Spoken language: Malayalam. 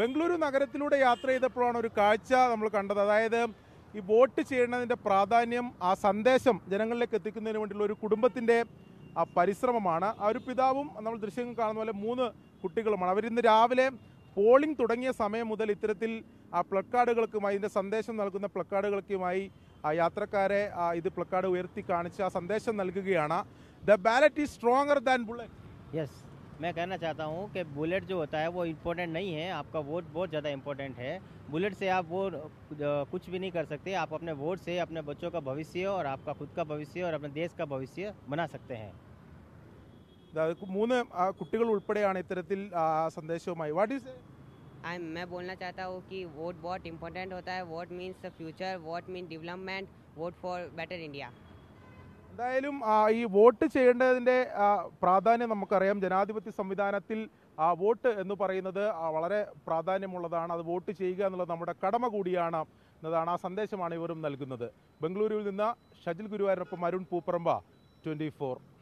ബംഗളൂരു നഗരത്തിലൂടെ യാത്ര ചെയ്തപ്പോഴാണ് ഒരു കാഴ്ച നമ്മൾ കണ്ടത് അതായത് ഈ വോട്ട് ചെയ്യുന്നതിൻ്റെ പ്രാധാന്യം ആ സന്ദേശം ജനങ്ങളിലേക്ക് എത്തിക്കുന്നതിന് വേണ്ടിയുള്ള ഒരു കുടുംബത്തിൻ്റെ ആ പരിശ്രമമാണ് ആ ഒരു പിതാവും നമ്മൾ ദൃശ്യങ്ങൾ കാണുന്ന പോലെ മൂന്ന് കുട്ടികളുമാണ് അവരിന്ന് രാവിലെ പോളിംഗ് തുടങ്ങിയ സമയം മുതൽ ഇത്തരത്തിൽ ആ പ്ലക്കാർഡുകൾക്കുമായി ഇതിൻ്റെ സന്ദേശം നൽകുന്ന പ്ലക്കാർഡുകൾക്കുമായി ആ യാത്രക്കാരെ ആ ഇത് പ്ലക്കാർഡ് ഉയർത്തി കാണിച്ച് ആ സന്ദേശം നൽകുകയാണ് the ballot is stronger than bullet yes मैं कहना चाहता हूँ कि बुलेट जो होता है वो इम्पोर्टेंट नहीं है आपका वोट बहुत ज़्यादा इम्पोर्टेंट है बुलेट से आप वो कुछ भी नहीं कर सकते आप अपने वोट से अपने बच्चों का भविष्य और आपका खुद का भविष्य और अपने देश का भविष्य बना सकते हैं मून കുട്ടികൾ इतना ഇത്തരത്തിൽ आई मैं बोलना चाहता हूँ कि वोट बहुत इंपॉर्टेंट होता है vote means future vote mean development vote for better India എന്തായാലും ഈ വോട്ട് ചെയ്യേണ്ടതിൻ്റെ പ്രാധാന്യം നമുക്കറിയാം ജനാധിപത്യ സംവിധാനത്തിൽ വോട്ട് എന്ന് പറയുന്നത് വളരെ പ്രാധാന്യമുള്ളതാണ് അത് വോട്ട് ചെയ്യുക എന്നുള്ളത് നമ്മുടെ കടമ കൂടിയാണ് എന്നതാണ് ആ സന്ദേശമാണ് ഇവരും നൽകുന്നത് ബംഗളൂരുവിൽ നിന്ന് ഷജിൽ ഗുരുവായൂരൊപ്പം അരുൺ പൂപ്പറമ്പ ട്വൻറ്റി